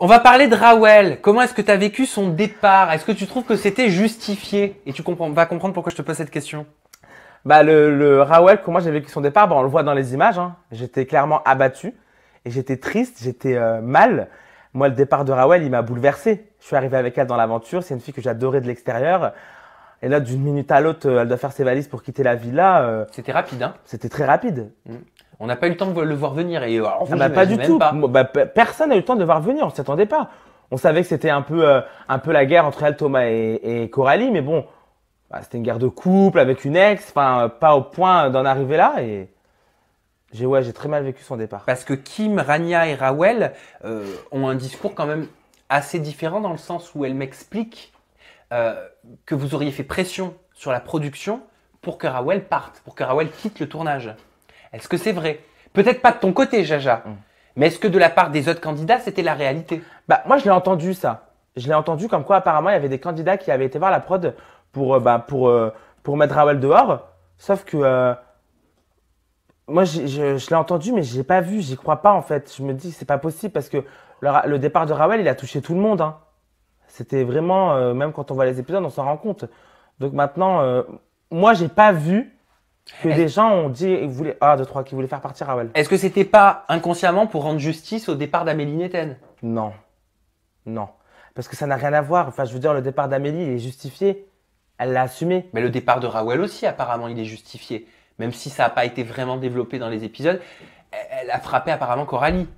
On va parler de Raoul. Comment est-ce que tu as vécu son départ Est-ce que tu trouves que c'était justifié Et tu vas comprendre pourquoi je te pose cette question. Bah le, le comment j'ai vécu son départ bah, On le voit dans les images. Hein. J'étais clairement abattu et j'étais triste, j'étais euh, mal. Moi, le départ de Raoul, il m'a bouleversé. Je suis arrivé avec elle dans l'aventure. C'est une fille que j'adorais de l'extérieur. Et là, d'une minute à l'autre, euh, elle doit faire ses valises pour quitter la villa. Euh. C'était rapide, hein C'était très rapide. Mm. On n'a pas eu le temps de le voir venir. Et, euh, ah bah, pas du tout. Bah, personne n'a eu le temps de le voir venir. On ne s'attendait pas. On savait que c'était un peu, euh, un peu la guerre entre elle, et, Coralie, mais bon, bah, c'était une guerre de couple avec une ex. Enfin, pas au point d'en arriver là. Et j'ai ouais, j'ai très mal vécu son départ. Parce que Kim, Rania et Raoul euh, ont un discours quand même assez différent dans le sens où elles m'expliquent que vous auriez fait pression sur la production pour que Raoul parte, pour que Raoul quitte le tournage. Est-ce que c'est vrai Peut-être pas de ton côté, Jaja. Mm. Mais est-ce que de la part des autres candidats, c'était la réalité Bah moi, je l'ai entendu ça. Je l'ai entendu comme quoi apparemment il y avait des candidats qui avaient été voir la prod pour euh, bah, pour euh, pour mettre Raoul dehors. Sauf que euh, moi, je, l'ai entendu, mais je j'ai pas vu. J'y crois pas en fait. Je me dis c'est pas possible parce que le, départ de Rawell, il a touché tout le monde. Hein. C'était vraiment, même quand on voit les épisodes, on s'en rend compte. Donc maintenant, moi, j'ai pas vu que des gens ont dit, ils voulaient, ah, deux, trois, qui voulaient faire partir Rawell Est-ce que c'était pas inconsciemment pour rendre justice au départ d'Amélie Néten Non. Non. Parce que ça n'a rien à voir. Enfin, je veux dire, le départ d'Amélie, il est justifié. Elle l'a assumé. Mais le départ de Raoul aussi, apparemment, il est justifié. Même si ça n'a pas été vraiment développé dans les épisodes, elle a frappé apparemment Coralie.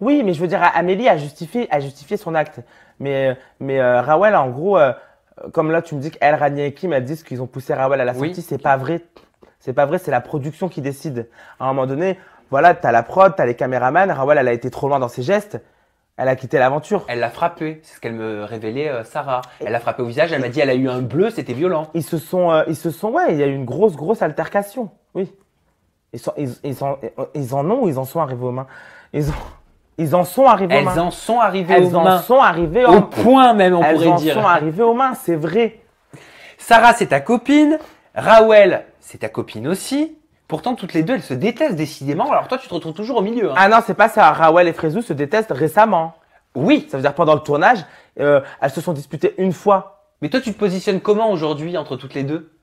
Oui, mais je veux dire, Amélie a justifié, a justifié son acte. Mais, mais euh, en gros, euh, comme là, tu me dis qu'elle, Rania et Kim, elles disent qu'ils ont poussé Raoul à la sortie, c'est pas vrai. C'est pas vrai, c'est la production qui décide. À un moment donné, voilà, t'as la prod, t'as les caméramans. Rawal, elle a été trop loin dans ses gestes. Elle a quitté l'aventure. Elle l'a frappé, c'est ce qu'elle me révélait euh, Sarah. Elle l'a frappé au visage, elle m'a dit elle a eu un bleu, c'était violent. Ils se sont, euh, ils se sont, ouais, il y a eu une grosse, grosse altercation. Oui. Ils, sont, ils, ils, en, ils en ont ou ils en sont arrivés aux mains Ils Ils en sont arrivés aux mains. en sont arrivées aux mains. en sont arrivées aux... au point même, on pourrait dire. Elles en sont arrivées aux mains, c'est vrai. Sarah, c'est ta copine. Raouel c'est ta copine aussi. Pourtant, toutes les deux, elles se détestent décidément. Alors toi, tu te retrouves toujours au milieu. hein. Ah non, c'est pas ça. Raouel et Frézou se détestent récemment. Oui, Ça veut dire pendant le tournage, euh, elles se sont disputées une fois. mais toi, tu te positionnes comment aujourd'hui entre toutes les deux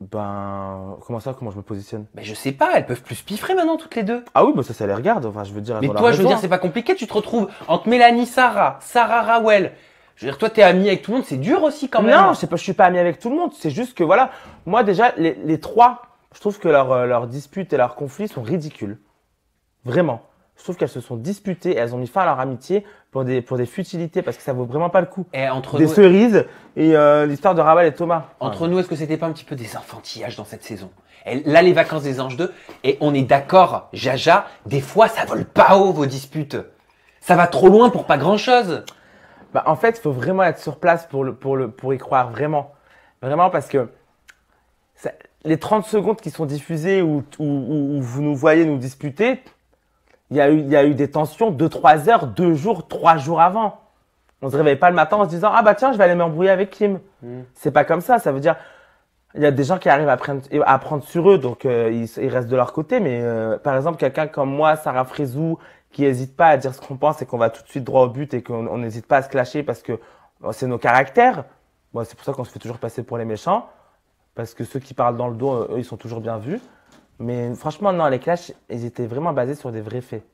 Ben, comment ça, comment je me positionne Mais ben, je sais pas, elles peuvent plus se maintenant toutes les deux. Ah oui, mais ben ça, ça les regarde. Enfin, je veux dire. Mais toi, je veux dire, c'est hein. pas compliqué. Tu te retrouves entre Mélanie Sarah, Sarah Raouel... Je veux dire, toi, t'es ami avec tout le monde, c'est dur aussi quand même. Non, je sais pas, je suis pas ami avec tout le monde. C'est juste que voilà, moi déjà, les, trois, je trouve que leurs leur euh, disputes et leurs conflits sont ridicules. Vraiment. Je trouve qu'elles se sont disputées et elles ont mis fin à leur amitié pour des, pour des futilités parce que ça vaut vraiment pas le coup. Et entre des cerises et euh, l'histoire de Raval et Thomas. Entre nous, est-ce que c'était pas un petit peu des enfantillages dans cette saison Là, les vacances des anges 2, et on est d'accord, Jaja, des fois ça vole pas haut vos disputes. Ça va trop loin pour pas grand chose. Bah, en fait, il faut vraiment être sur place pour, le, pour, le, pour y croire, vraiment. Vraiment, parce que les 30 secondes qui sont diffusées où, où, vous nous voyez nous disputer, il y, a eu, il y a eu des tensions 2, 3 heures, 2 jours, 3 jours avant. On se réveille pas le matin en se disant Ah bah tiens, je vais aller m'embrouiller avec Kim. Ce hmm. C'est pas comme ça, ça veut dire. Il y a des gens qui arrivent à prendre, à prendre sur eux, donc euh, ils, restent de leur côté. Mais euh, par exemple, quelqu'un comme moi, Sarah Frézou, qui n'hésitent pas à dire ce qu'on pense et qu'on va tout de suite droit au but et qu'on n'hésite pas à se clasher parce que c'est nos caractères. Bon, c'est pour ça qu'on se fait toujours passer pour les méchants, parce que ceux qui parlent dans le dos, eux, ils sont toujours bien vus. Mais franchement, non, les clashs, ils étaient vraiment basés sur des vrais faits.